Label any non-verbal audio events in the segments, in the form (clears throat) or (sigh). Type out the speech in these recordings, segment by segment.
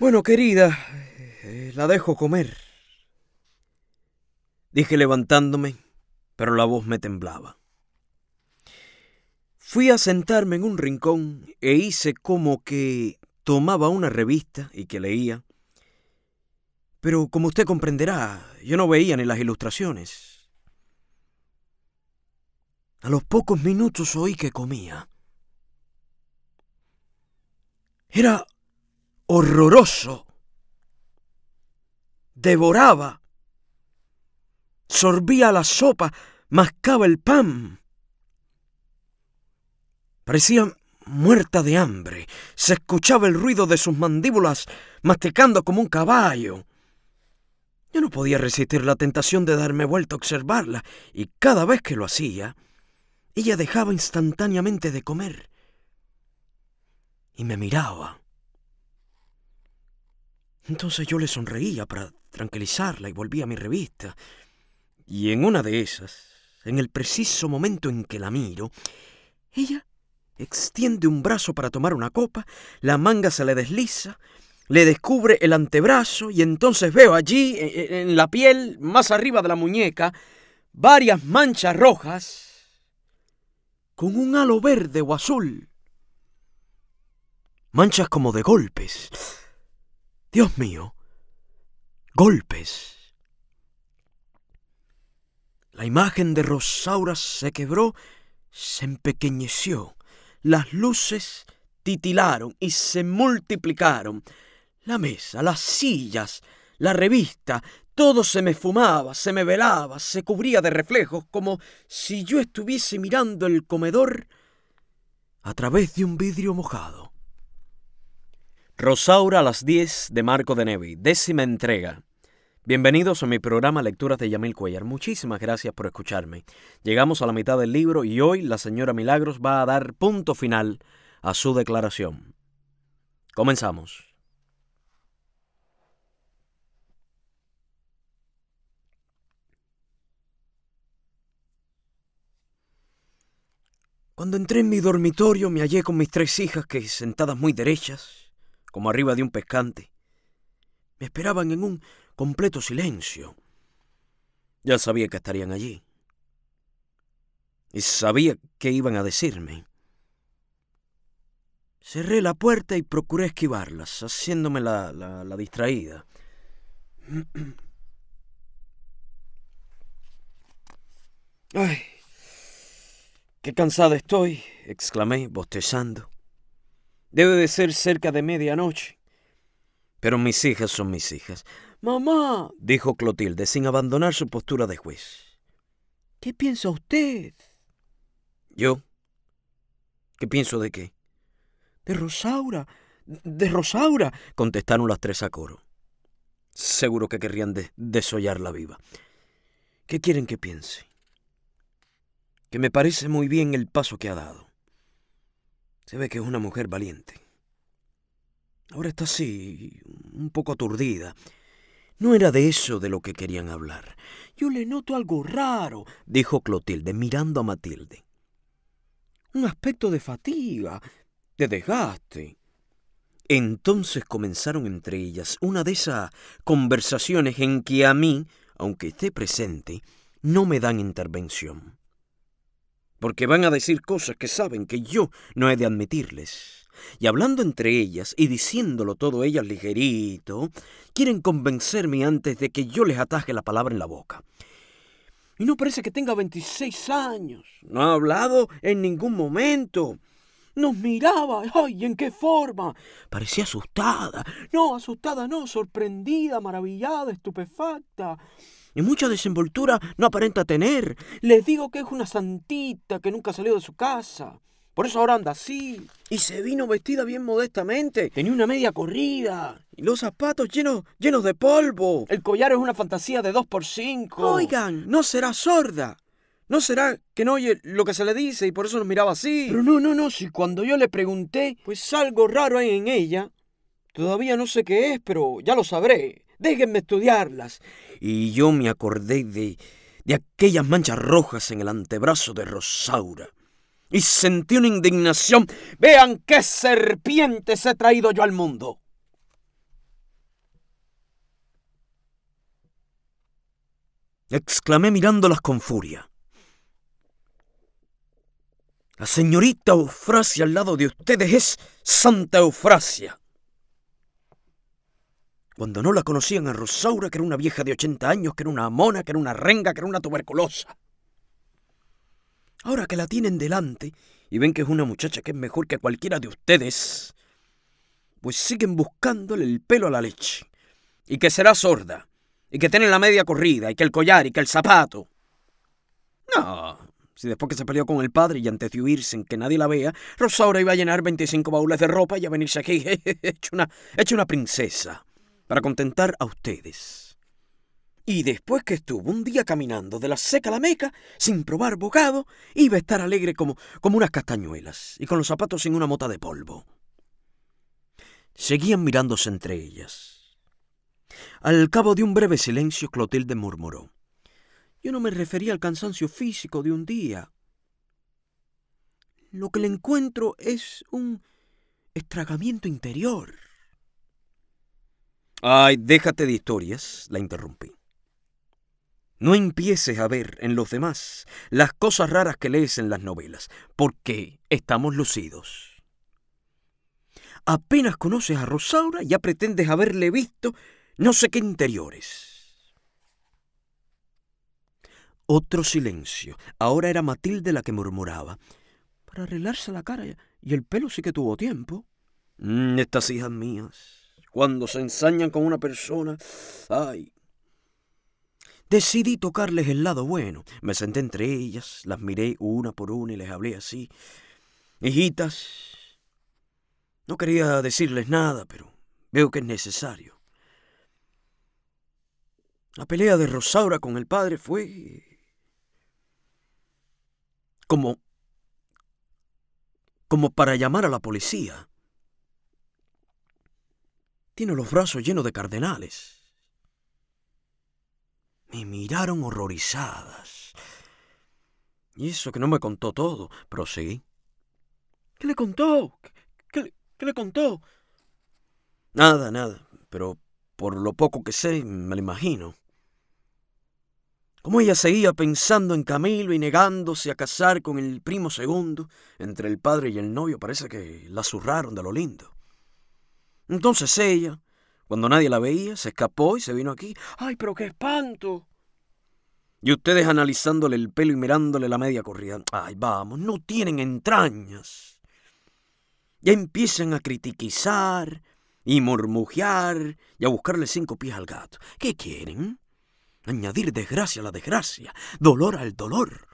Bueno, querida, eh, la dejo comer. Dije levantándome, pero la voz me temblaba. Fui a sentarme en un rincón e hice como que tomaba una revista y que leía. Pero como usted comprenderá, yo no veía ni las ilustraciones. A los pocos minutos oí que comía. Era horroroso devoraba, sorbía la sopa, mascaba el pan. Parecía muerta de hambre. Se escuchaba el ruido de sus mandíbulas masticando como un caballo. Yo no podía resistir la tentación de darme vuelta a observarla, y cada vez que lo hacía, ella dejaba instantáneamente de comer y me miraba entonces yo le sonreía para tranquilizarla y volví a mi revista. Y en una de esas, en el preciso momento en que la miro, ella extiende un brazo para tomar una copa, la manga se le desliza, le descubre el antebrazo y entonces veo allí, e, e, en la piel, más arriba de la muñeca, varias manchas rojas con un halo verde o azul. Manchas como de golpes. Dios mío, golpes. La imagen de Rosaura se quebró, se empequeñeció, las luces titilaron y se multiplicaron. La mesa, las sillas, la revista, todo se me fumaba, se me velaba, se cubría de reflejos, como si yo estuviese mirando el comedor a través de un vidrio mojado. Rosaura a las 10 de Marco de Nevi, décima entrega. Bienvenidos a mi programa Lecturas de Yamil Cuellar. Muchísimas gracias por escucharme. Llegamos a la mitad del libro y hoy la señora Milagros va a dar punto final a su declaración. Comenzamos. Cuando entré en mi dormitorio me hallé con mis tres hijas que, sentadas muy derechas, como arriba de un pescante. Me esperaban en un completo silencio. Ya sabía que estarían allí. Y sabía qué iban a decirme. Cerré la puerta y procuré esquivarlas, haciéndome la, distraída. (clears throat) ¡Ay! ¡Qué cansada estoy! exclamé, bostezando. Debe de ser cerca de medianoche. Pero mis hijas son mis hijas. Mamá, dijo Clotilde, sin abandonar su postura de juez. ¿Qué piensa usted? ¿Yo? ¿Qué pienso de qué? De Rosaura, de Rosaura, contestaron las tres a coro. Seguro que querrían desollarla viva. ¿Qué quieren que piense? Que me parece muy bien el paso que ha dado se ve que es una mujer valiente. Ahora está así, un poco aturdida. No era de eso de lo que querían hablar. Yo le noto algo raro, dijo Clotilde, mirando a Matilde. Un aspecto de fatiga, de desgaste. Entonces comenzaron entre ellas una de esas conversaciones en que a mí, aunque esté presente, no me dan intervención porque van a decir cosas que saben que yo no he de admitirles. Y hablando entre ellas y diciéndolo todo ellas ligerito, quieren convencerme antes de que yo les ataje la palabra en la boca. Y no parece que tenga 26 años. No ha hablado en ningún momento. Nos miraba. ¡Ay, en qué forma! Parecía asustada. No, asustada no, sorprendida, maravillada, estupefacta y mucha desenvoltura no aparenta tener. Les digo que es una santita que nunca salió de su casa. Por eso ahora anda así. Y se vino vestida bien modestamente. Tenía una media corrida. Y los zapatos llenos, llenos de polvo. El collar es una fantasía de dos por 5 Oigan, no será sorda. ¿No será que no oye lo que se le dice y por eso nos miraba así? Pero no, no, no, si cuando yo le pregunté, pues algo raro hay en ella. Todavía no sé qué es, pero ya lo sabré déjenme estudiarlas. Y yo me acordé de, de aquellas manchas rojas en el antebrazo de Rosaura. Y sentí una indignación. Vean qué serpientes he traído yo al mundo. exclamé mirándolas con furia. La señorita Eufrasia al lado de ustedes es Santa Eufrasia cuando no la conocían a Rosaura, que era una vieja de 80 años, que era una mona, que era una renga, que era una tuberculosa. Ahora que la tienen delante y ven que es una muchacha que es mejor que cualquiera de ustedes, pues siguen buscándole el pelo a la leche. Y que será sorda, y que tiene la media corrida, y que el collar, y que el zapato. No, si después que se peleó con el padre y antes de huir sin que nadie la vea, Rosaura iba a llenar 25 baúles de ropa y a venirse aquí, (laughs) hecha una, hecha una princesa para contentar a ustedes. Y después que estuvo un día caminando de la seca a la meca, sin probar bocado, iba a estar alegre como, como unas castañuelas y con los zapatos en una mota de polvo. Seguían mirándose entre ellas. Al cabo de un breve silencio, Clotilde murmuró. Yo no me refería al cansancio físico de un día. Lo que le encuentro es un estragamiento interior. Ay, déjate de historias, la interrumpí. No empieces a ver en los demás las cosas raras que lees en las novelas, porque estamos lucidos. Apenas conoces a Rosaura, ya pretendes haberle visto no sé qué interiores. Otro silencio. Ahora era Matilde la que murmuraba. Para arreglarse la cara y el pelo sí que tuvo tiempo. Mm, estas hijas mías. Cuando se ensañan con una persona, ay. Decidí tocarles el lado bueno. Me senté entre ellas, las miré una por una y les hablé así. Hijitas, no quería decirles nada, pero veo que es necesario. La pelea de Rosaura con el padre fue como como para llamar a la policía. Tiene los brazos llenos de cardenales. Me miraron horrorizadas. Y eso que no me contó todo, proseguí. ¿Qué le contó? ¿Qué le, ¿Qué, le contó? Nada, nada, pero por lo poco que sé, me lo imagino. Como ella seguía pensando en Camilo y negándose a casar con el primo segundo, entre el padre y el novio parece que la zurraron de lo lindo. Entonces ella, cuando nadie la veía, se escapó y se vino aquí. ¡Ay, pero qué espanto! Y ustedes analizándole el pelo y mirándole la media corrida. ¡Ay, vamos! No tienen entrañas. Ya empiezan a criticizar y mormujear y a buscarle cinco pies al gato. ¿Qué quieren? Añadir desgracia a la desgracia, dolor al dolor.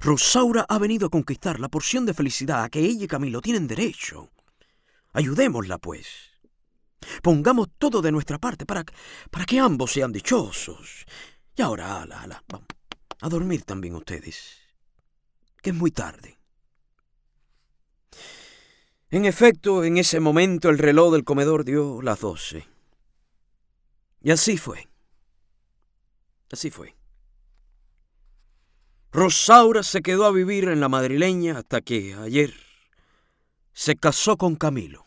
Rosaura ha venido a conquistar la porción de felicidad a que ella y Camilo tienen derecho. Ayudémosla, pues. Pongamos todo de nuestra parte para, para que ambos sean dichosos. Y ahora, ala, ala, vamos a dormir también ustedes, que es muy tarde. En efecto, en ese momento el reloj del comedor dio las doce. Y así fue. Así fue. Rosaura se quedó a vivir en la madrileña hasta que ayer se casó con Camilo.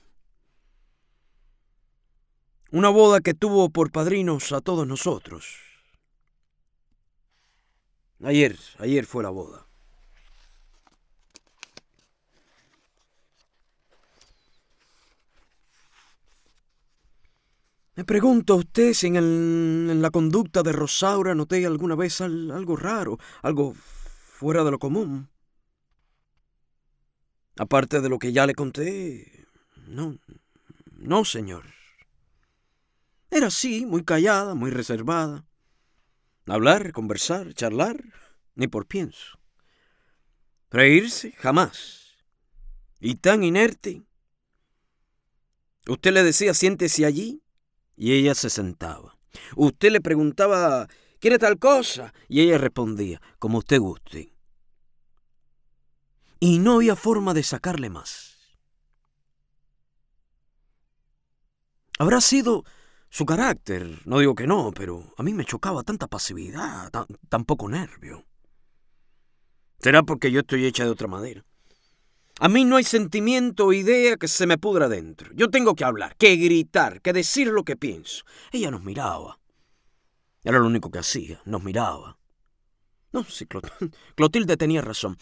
Una boda que tuvo por padrinos a todos nosotros. Ayer, ayer fue la boda. Me pregunto a usted si en, la conducta de Rosaura noté alguna vez algo raro, algo fuera de lo común. Aparte de lo que ya le conté. No, no, señor. Era así, muy callada, muy reservada. Hablar, conversar, charlar, ni por pienso. Reírse, jamás. Y tan inerte. Usted le decía, siéntese allí, y ella se sentaba. Usted le preguntaba, ¿quiere tal cosa? Y ella respondía, como usted guste y no había forma de sacarle más. Habrá sido su carácter, no digo que no, pero a mí me chocaba tanta pasividad, tan, poco nervio. Será porque yo estoy hecha de otra madera. A mí no hay sentimiento o idea que se me pudra dentro. Yo tengo que hablar, que gritar, que decir lo que pienso. Ella nos miraba. Era lo único que hacía, nos miraba. No, sí, Clotilde (laughs) tenía razón.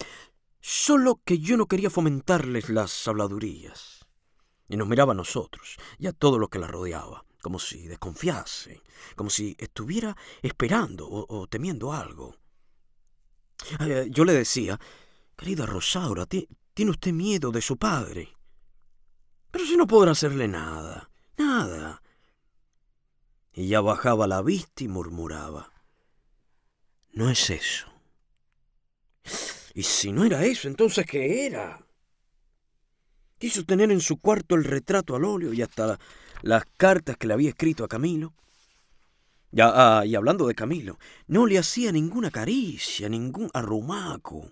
Solo que yo no quería fomentarles las habladurías. Y nos miraba a nosotros y a todo lo que la rodeaba, como si desconfiase, como si estuviera esperando o, temiendo algo. Eh, yo le decía, querida Rosaura, tiene usted miedo de su padre. Pero si no podrá hacerle nada, nada. Y ya bajaba la vista y murmuraba. No es eso. Y si no era eso, entonces ¿qué era? Quiso tener en su cuarto el retrato al óleo y hasta las cartas que le había escrito a Camilo. Ya, ah, y hablando de Camilo, no le hacía ninguna caricia, ningún arrumaco.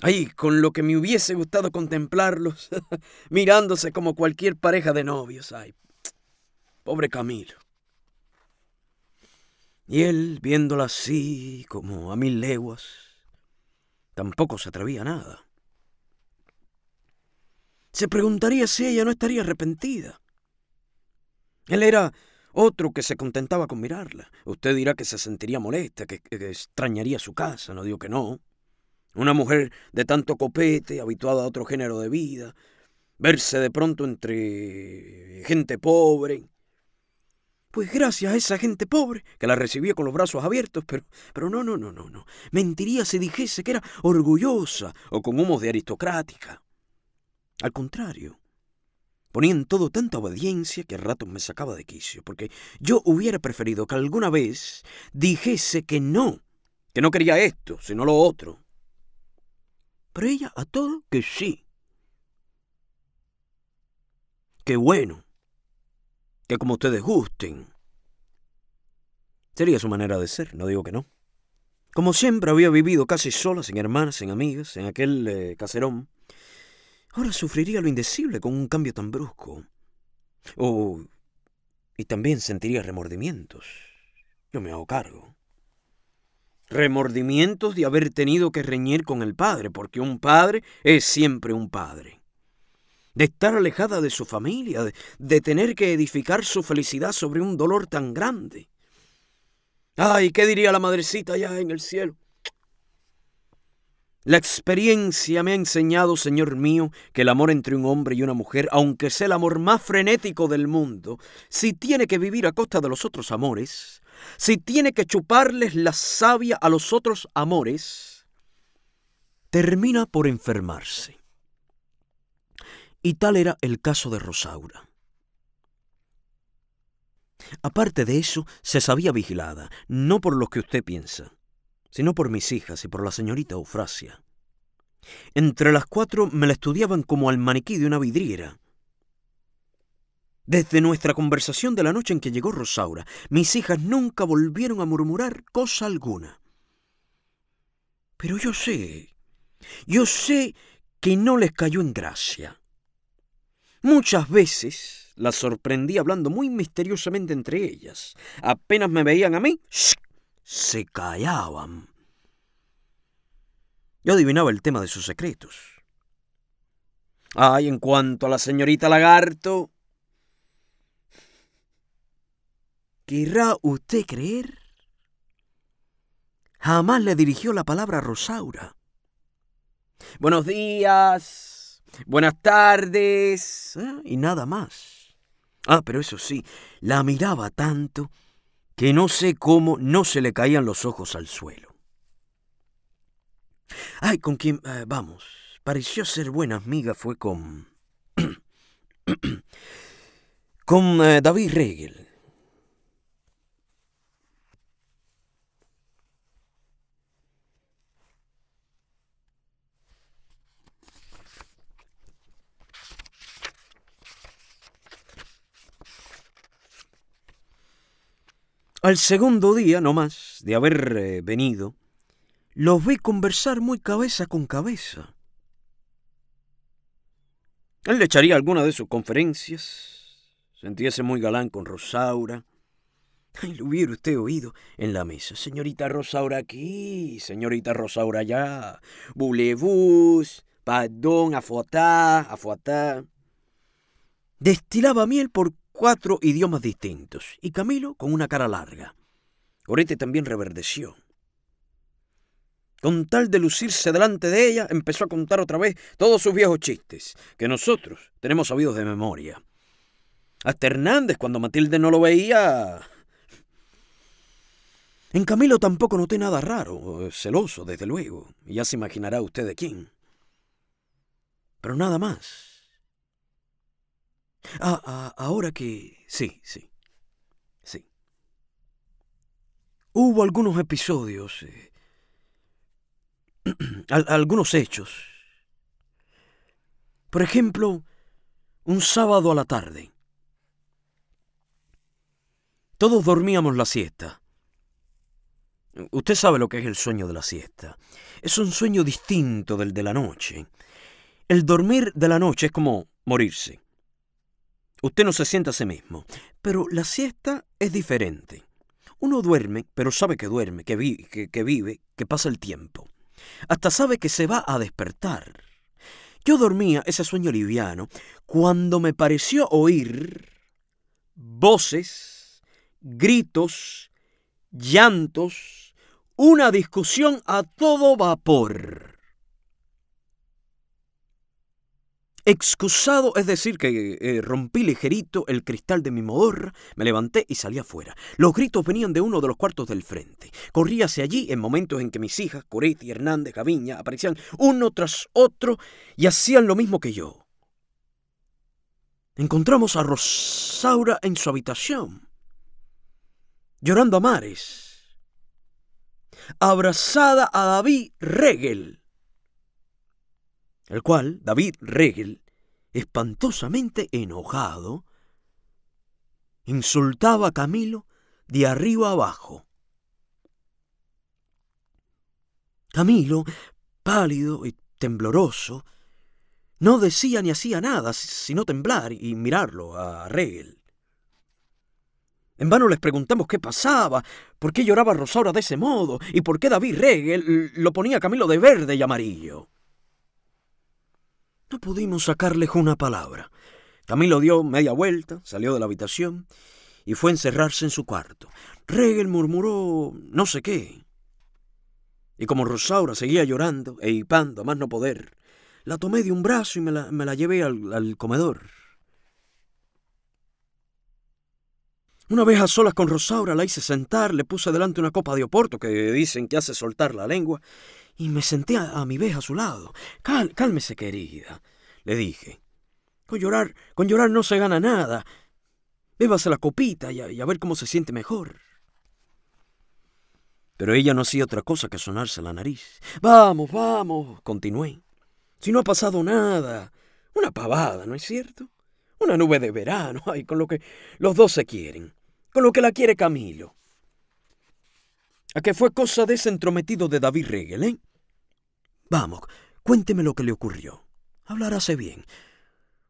Ay, con lo que me hubiese gustado contemplarlos, (laughs) mirándose como cualquier pareja de novios. Ay, pobre Camilo. Y él viéndola así, como a mil leguas, Tampoco se atrevía a nada. Se preguntaría si ella no estaría arrepentida. Él era otro que se contentaba con mirarla. Usted dirá que se sentiría molesta, que, que, extrañaría su casa, no digo que no. Una mujer de tanto copete, habituada a otro género de vida, verse de pronto entre gente pobre, pues gracias a esa gente pobre, que la recibía con los brazos abiertos, pero, pero no, no, no, no, no. Mentiría si dijese que era orgullosa o con humos de aristocrática. Al contrario, ponía en todo tanta obediencia que a ratos me sacaba de quicio, porque yo hubiera preferido que alguna vez dijese que no, que no quería esto, sino lo otro. Pero ella a todo que sí. Qué bueno, que como ustedes gusten. Sería su manera de ser, no digo que no. Como siempre había vivido casi sola, sin hermanas, sin amigas, en aquel eh, caserón, ahora sufriría lo indecible con un cambio tan brusco. Oh, y también sentiría remordimientos. Yo me hago cargo. Remordimientos de haber tenido que reñir con el padre, porque un padre es siempre un padre de estar alejada de su familia, de, tener que edificar su felicidad sobre un dolor tan grande. Ay, ¿qué diría la madrecita allá en el cielo? La experiencia me ha enseñado, Señor mío, que el amor entre un hombre y una mujer, aunque sea el amor más frenético del mundo, si tiene que vivir a costa de los otros amores, si tiene que chuparles la savia a los otros amores, termina por enfermarse. Y tal era el caso de Rosaura. Aparte de eso, se sabía vigilada, no por lo que usted piensa, sino por mis hijas y por la señorita Eufrasia. Entre las cuatro me la estudiaban como al maniquí de una vidriera. Desde nuestra conversación de la noche en que llegó Rosaura, mis hijas nunca volvieron a murmurar cosa alguna. Pero yo sé, yo sé que no les cayó en gracia. Muchas veces las sorprendí hablando muy misteriosamente entre ellas. Apenas me veían a mí, se callaban. Yo adivinaba el tema de sus secretos. Ay, en cuanto a la señorita Lagarto, ¿querrá usted creer? Jamás le dirigió la palabra a Rosaura. Buenos días buenas tardes ah, y nada más. Ah, pero eso sí, la miraba tanto que no sé cómo no se le caían los ojos al suelo. Ay, con quien, eh, vamos, pareció ser buena amiga fue con... (clears throat) con eh, David Regel. Al segundo día, no más, de haber eh, venido, los vi conversar muy cabeza con cabeza. Él le echaría alguna de sus conferencias, sentíase muy galán con Rosaura. Ay, lo hubiera usted oído en la mesa. Señorita Rosaura aquí, señorita Rosaura allá. Boulevus, padón, afuatá, afuatá. Destilaba miel por cuatro idiomas distintos y Camilo con una cara larga. Orete también reverdeció. Con tal de lucirse delante de ella, empezó a contar otra vez todos sus viejos chistes, que nosotros tenemos sabidos de memoria. Hasta Hernández, cuando Matilde no lo veía... En Camilo tampoco noté nada raro, celoso, desde luego. Ya se imaginará usted de quién. Pero nada más. Ah, ah, ahora que... Sí, sí. Sí. Hubo algunos episodios, eh, (clears throat) algunos hechos. Por ejemplo, un sábado a la tarde. Todos dormíamos la siesta. Usted sabe lo que es el sueño de la siesta. Es un sueño distinto del de la noche. El dormir de la noche es como morirse. Usted no se sienta a sí mismo, pero la siesta es diferente. Uno duerme, pero sabe que duerme, que, que vive, que pasa el tiempo. Hasta sabe que se va a despertar. Yo dormía ese sueño liviano cuando me pareció oír voces, gritos, llantos, una discusión a todo vapor. Excusado, es decir, que eh, rompí ligerito el cristal de mi modorra, me levanté y salí afuera. Los gritos venían de uno de los cuartos del frente. Corrí hacia allí en momentos en que mis hijas, Coretti, Hernández, Gaviña, aparecían uno tras otro y hacían lo mismo que yo. Encontramos a Rosaura en su habitación, llorando a mares, abrazada a David Regel el cual David Regel, espantosamente enojado, insultaba a Camilo de arriba abajo. Camilo, pálido y tembloroso, no decía ni hacía nada, sino temblar y mirarlo a Regel. En vano les preguntamos qué pasaba, por qué lloraba Rosaura de ese modo y por qué David Regel lo ponía a Camilo de verde y amarillo. No pudimos sacarle una palabra. Camilo dio media vuelta, salió de la habitación y fue a encerrarse en su cuarto. Regel murmuró no sé qué. Y como Rosaura seguía llorando e hipando a más no poder, la tomé de un brazo y me la, llevé al, al comedor. Una vez a solas con Rosaura la hice sentar, le puse delante una copa de oporto que dicen que hace soltar la lengua y me senté a, mi vez a su lado. cálmese, querida, le dije. Con llorar, con llorar no se gana nada. Bébase la copita y a, ver cómo se siente mejor. Pero ella no hacía otra cosa que sonarse la nariz. Vamos, vamos, continué. Si no ha pasado nada. Una pavada, ¿no es cierto? Una nube de verano, ay, con lo que los dos se quieren, con lo que la quiere Camilo. A que fue cosa de ese entrometido de David Regel, ¿eh? Vamos, cuénteme lo que le ocurrió. Hablar bien.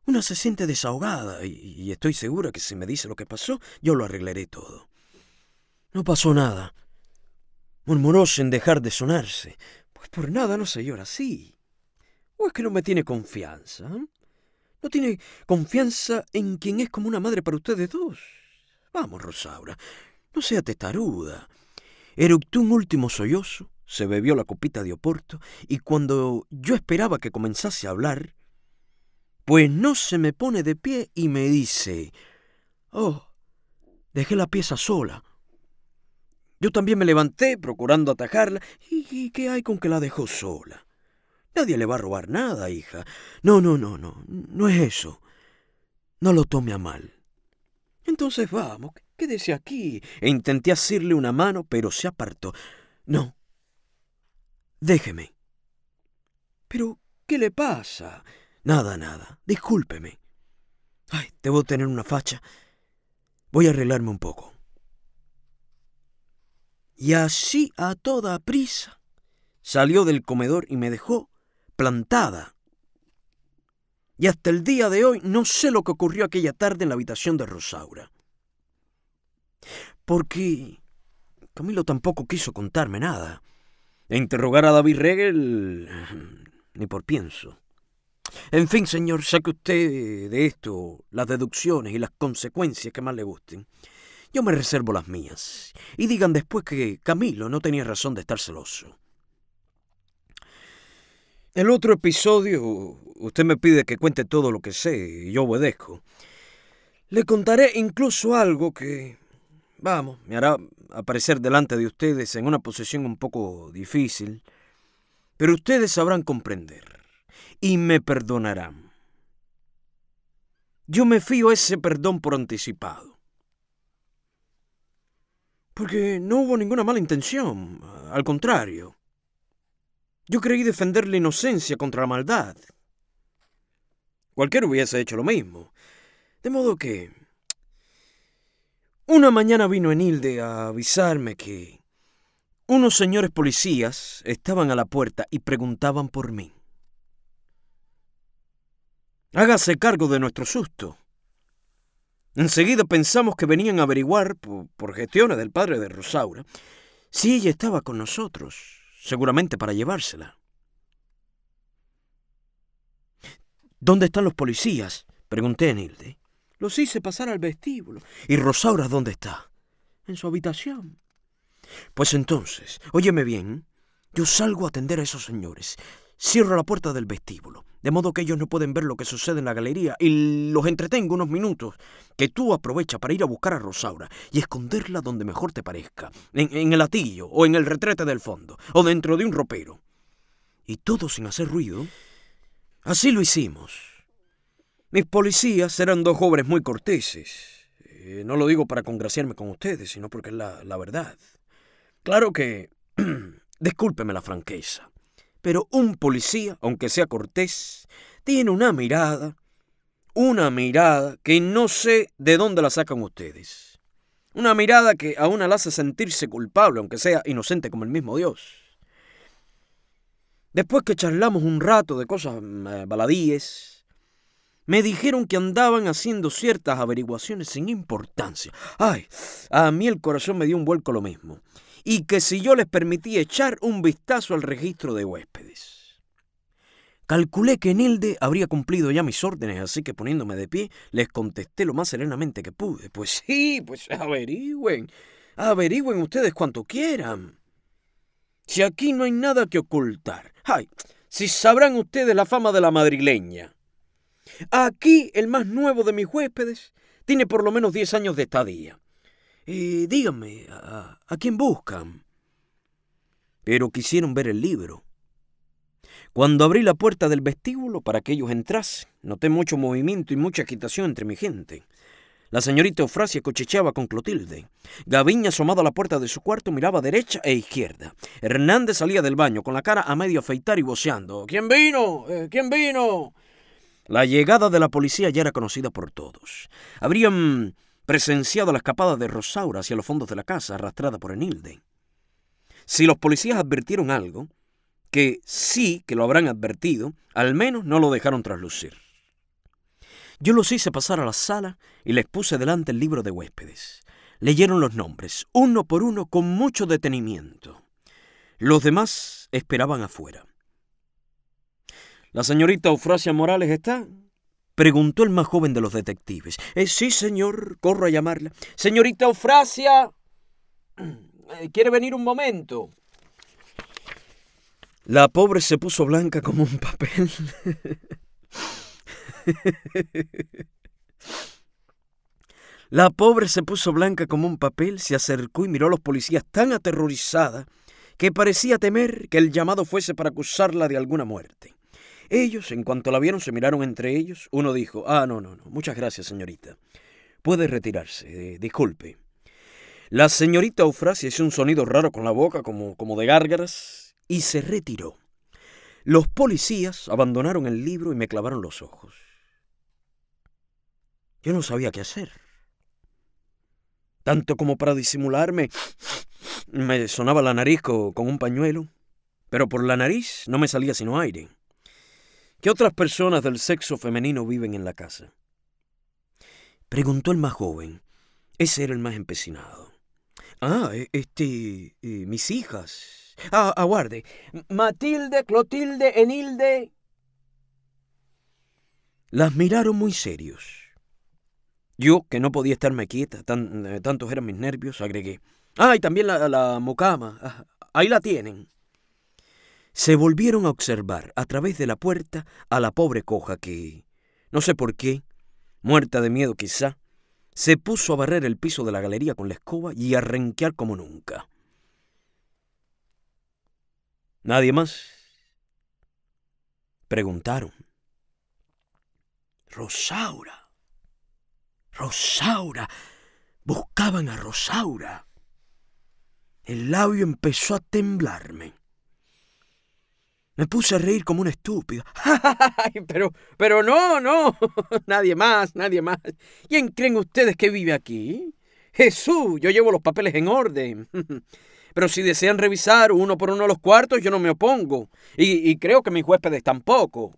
Una se siente desahogada y, estoy segura que si me dice lo que pasó, yo lo arreglaré todo. No pasó nada. Murmuró sin dejar de sonarse. Pues por nada no se llora así. ¿O es que no me tiene confianza? ¿eh? ¿No tiene confianza en quien es como una madre para ustedes dos? Vamos, Rosaura, no sea testaruda. tú un último sollozo se bebió la copita de Oporto y cuando yo esperaba que comenzase a hablar, pues no se me pone de pie y me dice, oh, dejé la pieza sola. Yo también me levanté procurando atajarla. ¿Y, qué hay con que la dejó sola? Nadie le va a robar nada, hija. No, no, no, no, no es eso. No lo tome a mal. Entonces vamos, quédese aquí. E intenté asirle una mano, pero se apartó. No, Déjeme. Pero, ¿qué le pasa? Nada, nada. Discúlpeme. Ay, debo tener una facha. Voy a arreglarme un poco. Y así a toda prisa salió del comedor y me dejó plantada. Y hasta el día de hoy no sé lo que ocurrió aquella tarde en la habitación de Rosaura. Porque Camilo tampoco quiso contarme nada interrogar a David Regel ni por pienso. En fin, señor, saque usted de esto las deducciones y las consecuencias que más le gusten. Yo me reservo las mías. Y digan después que Camilo no tenía razón de estar celoso. El otro episodio, usted me pide que cuente todo lo que sé y yo obedezco. Le contaré incluso algo que Vamos, me hará aparecer delante de ustedes en una posición un poco difícil, pero ustedes sabrán comprender y me perdonarán. Yo me fío ese perdón por anticipado. Porque no hubo ninguna mala intención, al contrario. Yo creí defender la inocencia contra la maldad. Cualquiera hubiese hecho lo mismo. De modo que una mañana vino Enilde a avisarme que unos señores policías estaban a la puerta y preguntaban por mí. Hágase cargo de nuestro susto. Enseguida pensamos que venían a averiguar, por, gestiones del padre de Rosaura, si ella estaba con nosotros, seguramente para llevársela. ¿Dónde están los policías? pregunté Enilde. Los hice pasar al vestíbulo. ¿Y Rosaura dónde está? En su habitación. Pues entonces, óyeme bien, yo salgo a atender a esos señores. Cierro la puerta del vestíbulo, de modo que ellos no pueden ver lo que sucede en la galería y los entretengo unos minutos, que tú aprovecha para ir a buscar a Rosaura y esconderla donde mejor te parezca, en, el atillo o en el retrete del fondo, o dentro de un ropero. Y todo sin hacer ruido. Así lo hicimos. Mis policías eran dos jóvenes muy corteses. Eh, no lo digo para congraciarme con ustedes, sino porque es la, verdad. Claro que... (clears throat) discúlpeme la franqueza, pero un policía, aunque sea cortés, tiene una mirada, una mirada que no sé de dónde la sacan ustedes. Una mirada que a una la hace sentirse culpable, aunque sea inocente como el mismo Dios. Después que charlamos un rato de cosas eh, baladíes, me dijeron que andaban haciendo ciertas averiguaciones sin importancia. Ay, a mí el corazón me dio un vuelco lo mismo. Y que si yo les permitía echar un vistazo al registro de huéspedes. Calculé que Nilde habría cumplido ya mis órdenes, así que poniéndome de pie, les contesté lo más serenamente que pude. Pues sí, pues averigüen, averigüen ustedes cuanto quieran. Si aquí no hay nada que ocultar. Ay, si sabrán ustedes la fama de la madrileña. Aquí el más nuevo de mis huéspedes tiene por lo menos diez años de estadía. Y eh, díganme, ¿a, quién buscan? Pero quisieron ver el libro. Cuando abrí la puerta del vestíbulo para que ellos entrasen, noté mucho movimiento y mucha agitación entre mi gente. La señorita Eufrasia cochicheaba con Clotilde. Gaviña, asomada a la puerta de su cuarto, miraba derecha e izquierda. Hernández salía del baño con la cara a medio afeitar y voceando. ¿Quién vino? Eh, ¿Quién vino? La llegada de la policía ya era conocida por todos. Habrían presenciado la escapada de Rosaura hacia los fondos de la casa, arrastrada por Enilde. Si los policías advirtieron algo, que sí que lo habrán advertido, al menos no lo dejaron traslucir. Yo los hice pasar a la sala y les puse delante el libro de huéspedes. Leyeron los nombres, uno por uno, con mucho detenimiento. Los demás esperaban afuera. ¿La señorita Eufrasia Morales está? Preguntó el más joven de los detectives. Eh, sí, señor, corro a llamarla. Señorita Eufrasia, (clears throat) eh, ¿quiere venir un momento? La pobre se puso blanca como un papel. (laughs) La pobre se puso blanca como un papel, se acercó y miró a los policías tan aterrorizada que parecía temer que el llamado fuese para acusarla de alguna muerte. Ellos, en cuanto la vieron, se miraron entre ellos. Uno dijo, ah, no, no, no, muchas gracias, señorita. Puede retirarse, eh, disculpe. La señorita Eufrasia hizo un sonido raro con la boca, como, como de gárgaras, y se retiró. Los policías abandonaron el libro y me clavaron los ojos. Yo no sabía qué hacer. Tanto como para disimularme, me sonaba la nariz con un pañuelo, pero por la nariz no me salía sino aire. ¿Qué otras personas del sexo femenino viven en la casa? Preguntó el más joven. Ese era el más empecinado. Ah, e, este, eh, mis hijas. Ah, aguarde. Matilde, Clotilde, Enilde. Las miraron muy serios. Yo, que no podía estarme quieta, eh, tantos eran mis nervios, agregué. Ah, y también la, la mucama. Ah, ahí la tienen se volvieron a observar a través de la puerta a la pobre coja que, no sé por qué, muerta de miedo quizá, se puso a barrer el piso de la galería con la escoba y a renquear como nunca. ¿Nadie más? Preguntaron. Rosaura. Rosaura. Buscaban a Rosaura. El labio empezó a temblarme. Me puse a reír como un estúpido. ja! (laughs) pero, pero no, no. (laughs) Nadie más, nadie más. ¿Quién creen ustedes que vive aquí? Jesús, yo llevo los papeles en orden. (laughs) Pero si desean revisar uno por uno los cuartos, yo no me opongo. Y, y creo que mis huéspedes tampoco.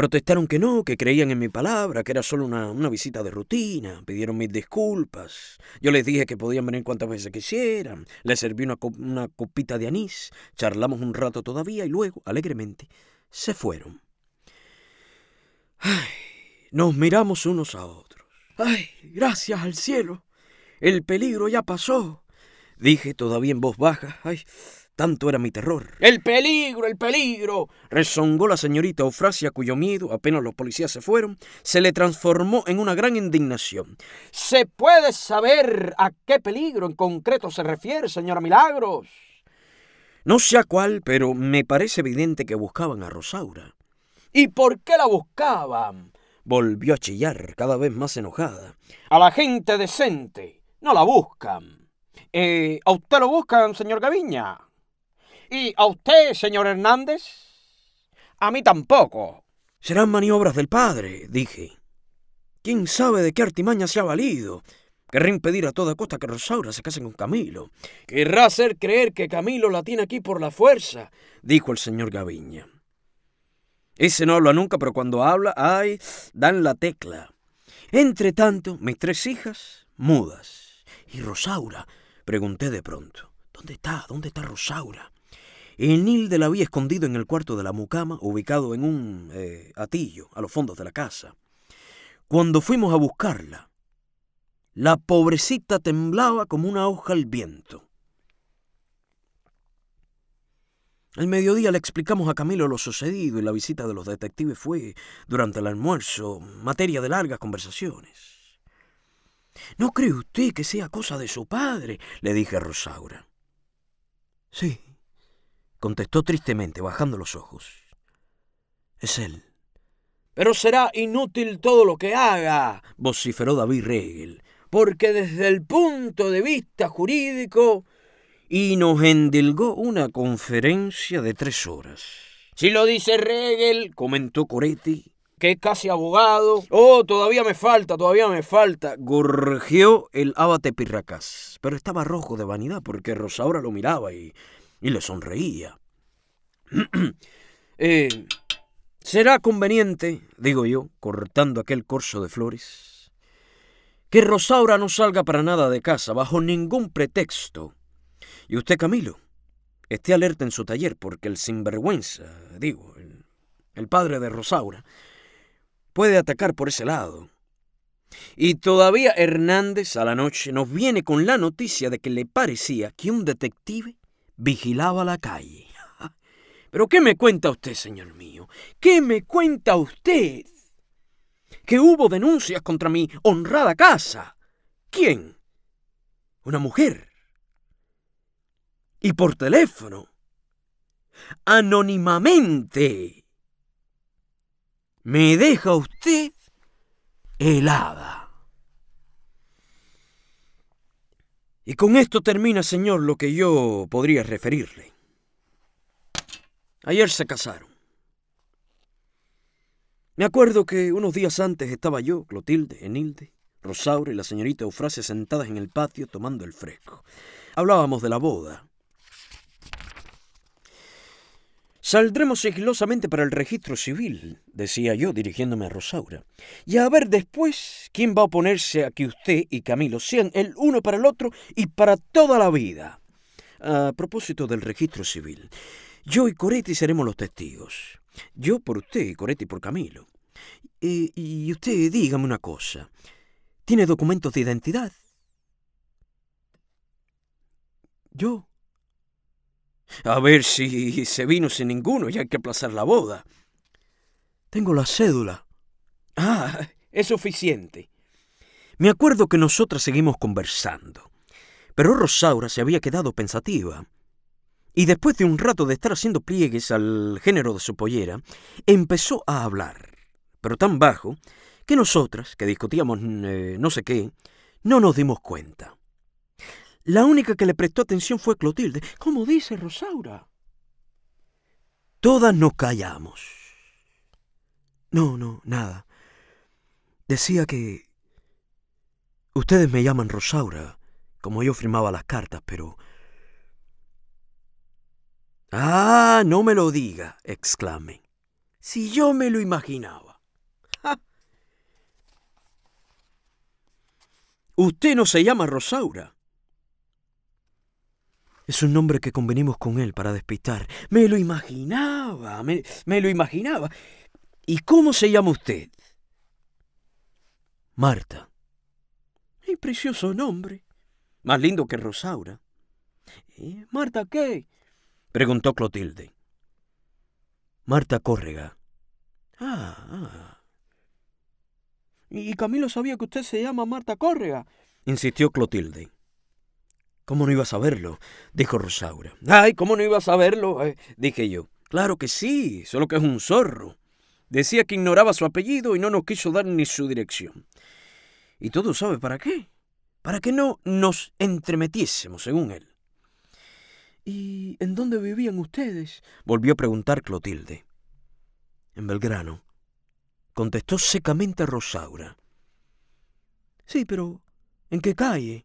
Protestaron que no, que creían en mi palabra, que era solo una, visita de rutina. Pidieron mis disculpas. Yo les dije que podían venir cuantas veces quisieran. Les serví una, una copita de anís. Charlamos un rato todavía y luego, alegremente, se fueron. Ay, nos miramos unos a otros. Ay, gracias al cielo. El peligro ya pasó. Dije todavía en voz baja. Ay, tanto era mi terror. ¡El peligro, el peligro! Rezongó la señorita Eufrasia, cuyo miedo, apenas los policías se fueron, se le transformó en una gran indignación. ¿Se puede saber a qué peligro en concreto se refiere, señora Milagros? No sé a cuál, pero me parece evidente que buscaban a Rosaura. ¿Y por qué la buscaban? Volvió a chillar, cada vez más enojada. A la gente decente no la buscan. Eh, ¿A usted lo buscan, señor Gaviña? Y a usted, señor Hernández, a mí tampoco. Serán maniobras del padre, dije. ¿Quién sabe de qué artimaña se ha valido? Querrá impedir a toda costa que Rosaura se case con Camilo. Querrá hacer creer que Camilo la tiene aquí por la fuerza, dijo el señor Gaviña. Ese no habla nunca, pero cuando habla, ay, dan la tecla. Entre tanto, mis tres hijas, mudas. ¿Y Rosaura? Pregunté de pronto. ¿Dónde está? ¿Dónde está Rosaura? Enil de la había escondido en el cuarto de la mucama, ubicado en un eh, atillo a los fondos de la casa. Cuando fuimos a buscarla, la pobrecita temblaba como una hoja al viento. Al mediodía le explicamos a Camilo lo sucedido y la visita de los detectives fue, durante el almuerzo, materia de largas conversaciones. ¿No cree usted que sea cosa de su padre? le dije a Rosaura. Sí, contestó tristemente, bajando los ojos. Es él. Pero será inútil todo lo que haga, vociferó David Regel, porque desde el punto de vista jurídico... Y nos endilgó una conferencia de tres horas. Si lo dice Regel, comentó Coretti, que es casi abogado. Oh, todavía me falta, todavía me falta. Gorjeó el abate Pirracas, pero estaba rojo de vanidad porque Rosaura lo miraba y y le sonreía. (clears throat) Eh, será conveniente, digo yo, cortando aquel corso de flores, que Rosaura no salga para nada de casa bajo ningún pretexto. Y usted, Camilo, esté alerta en su taller porque el sinvergüenza, digo, el padre de Rosaura, puede atacar por ese lado. Y todavía Hernández a la noche nos viene con la noticia de que le parecía que un detective vigilaba la calle. (laughs) Pero ¿qué me cuenta usted, señor mío? ¿Qué me cuenta usted? Que hubo denuncias contra mi honrada casa. ¿Quién? Una mujer. Y por teléfono. Anónimamente. Me deja usted helada. Y con esto termina, señor, lo que yo podría referirle. Ayer se casaron. Me acuerdo que unos días antes estaba yo, Clotilde, Enilde, Rosaura y la señorita Eufrasia sentadas en el patio tomando el fresco. Hablábamos de la boda Saldremos sigilosamente para el registro civil, decía yo dirigiéndome a Rosaura. Y a ver después quién va a oponerse a que usted y Camilo sean el uno para el otro y para toda la vida. A propósito del registro civil, yo y Coretti seremos los testigos. Yo por usted y Coretti por Camilo. Y, usted dígame una cosa. ¿Tiene documentos de identidad? Yo a ver si se vino sin ninguno y hay que aplazar la boda. Tengo la cédula. Ah, es suficiente. Me acuerdo que nosotras seguimos conversando, pero Rosaura se había quedado pensativa. Y después de un rato de estar haciendo pliegues al género de su pollera, empezó a hablar, pero tan bajo que nosotras, que discutíamos eh, no sé qué, no nos dimos cuenta. La única que le prestó atención fue Clotilde, como dice Rosaura. Todas nos callamos. No, no, nada. Decía que... Ustedes me llaman Rosaura, como yo firmaba las cartas, pero... Ah, no me lo diga, —exclamé. Si yo me lo imaginaba. Usted no se llama Rosaura. Es un nombre que convenimos con él para despistar. Me lo imaginaba, me, lo imaginaba. ¿Y cómo se llama usted? Marta. ¡Qué precioso nombre! Más lindo que Rosaura. ¿Marta qué? preguntó Clotilde. Marta Córrega. Ah, ah. Y Camilo sabía que usted se llama Marta Córrega, insistió Clotilde. ¿Cómo no iba a saberlo? dijo Rosaura. Ay, ¿cómo no iba a saberlo? Eh, dije yo. Claro que sí, solo que es un zorro. Decía que ignoraba su apellido y no nos quiso dar ni su dirección. Y todo sabe para qué. Para que no nos entremetiésemos, según él. ¿Y en dónde vivían ustedes? volvió a preguntar Clotilde. En Belgrano, contestó secamente Rosaura. Sí, pero ¿en qué calle?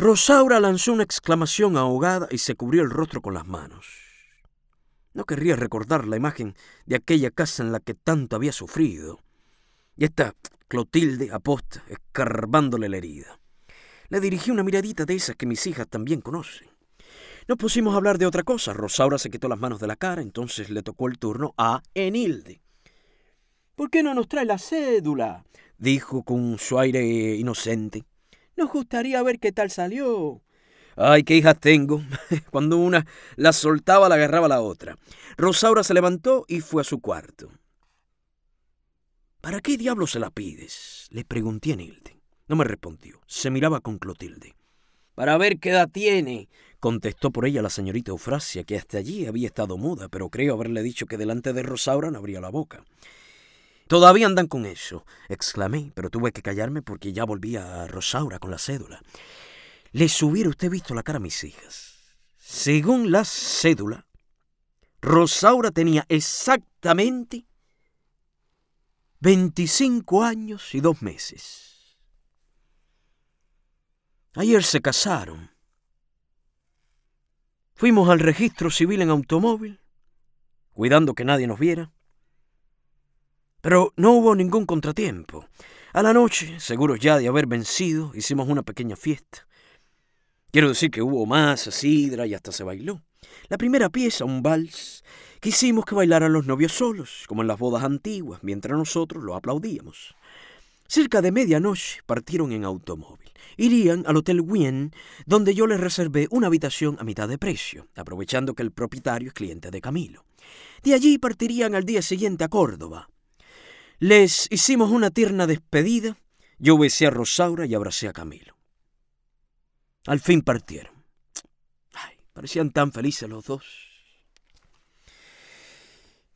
Rosaura lanzó una exclamación ahogada y se cubrió el rostro con las manos. No querría recordar la imagen de aquella casa en la que tanto había sufrido. Y está Clotilde aposta, escarbándole la herida. Le dirigí una miradita de esas que mis hijas también conocen. Nos pusimos a hablar de otra cosa. Rosaura se quitó las manos de la cara, entonces le tocó el turno a Enilde. ¿Por qué no nos trae la cédula? dijo con su aire inocente. Nos gustaría ver qué tal salió. Ay, qué hijas tengo. (laughs) Cuando una la soltaba, la agarraba la otra. Rosaura se levantó y fue a su cuarto. ¿Para qué diablo se la pides? Le pregunté a Nilde. No me respondió. Se miraba con Clotilde. Para ver qué edad tiene, contestó por ella la señorita Eufrasia, que hasta allí había estado muda, pero creo haberle dicho que delante de Rosaura no abría la boca. Todavía andan con eso, exclamé, pero tuve que callarme porque ya volvía a Rosaura con la cédula. Les hubiera usted visto la cara a mis hijas. Según la cédula, Rosaura tenía exactamente 25 años y dos meses. Ayer se casaron. Fuimos al registro civil en automóvil, cuidando que nadie nos viera. Pero no hubo ningún contratiempo. A la noche, seguros ya de haber vencido, hicimos una pequeña fiesta. Quiero decir que hubo más, sidra y hasta se bailó. La primera pieza, un vals, quisimos que bailaran los novios solos, como en las bodas antiguas, mientras nosotros los aplaudíamos. Cerca de medianoche partieron en automóvil. Irían al Hotel Wien, donde yo les reservé una habitación a mitad de precio, aprovechando que el propietario es cliente de Camilo. De allí partirían al día siguiente a Córdoba. Les hicimos una tierna despedida, yo besé a Rosaura y abracé a Camilo. Al fin partieron. Ay, parecían tan felices los dos.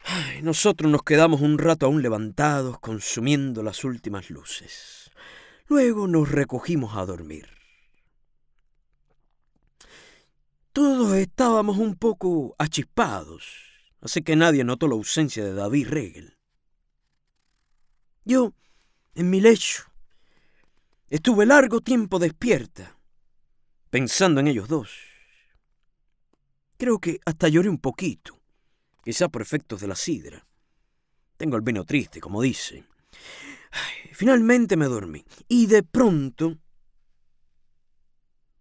Ay, nosotros nos quedamos un rato aún levantados, consumiendo las últimas luces. Luego nos recogimos a dormir. Todos estábamos un poco achispados, así que nadie notó la ausencia de David Regel. Yo, en mi lecho, estuve largo tiempo despierta, pensando en ellos dos. Creo que hasta lloré un poquito, quizá por efectos de la sidra. Tengo el vino triste, como dice. finalmente me dormí y de pronto...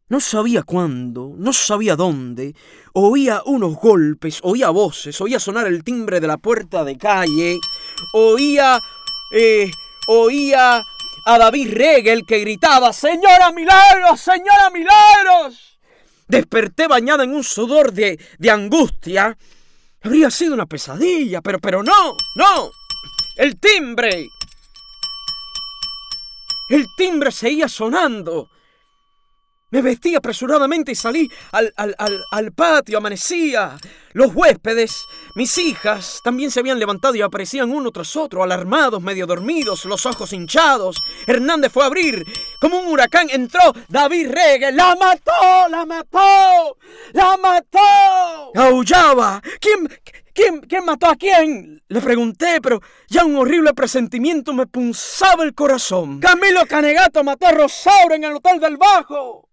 No sabía cuándo, no sabía dónde, oía unos golpes, oía voces, oía sonar el timbre de la puerta de calle, oía eh, oía a David Regel que gritaba, Señora Milagros, Señora Milagros. Desperté bañada en un sudor de, de angustia. Habría sido una pesadilla, pero, pero no, no. El timbre. El timbre seguía sonando. Me vestí apresuradamente y salí al, patio, amanecía. Los huéspedes, mis hijas, también se habían levantado y aparecían uno tras otro, alarmados, medio dormidos, los ojos hinchados. Hernández fue a abrir. Como un huracán entró David Regue. ¡La mató! ¡La mató! ¡La mató! Aullaba. ¿Quién, ¿Quién, ¿Quién, mató a quién? Le pregunté, pero ya un horrible presentimiento me punzaba el corazón. Camilo Canegato mató a Rosaura en el Hotel del Bajo.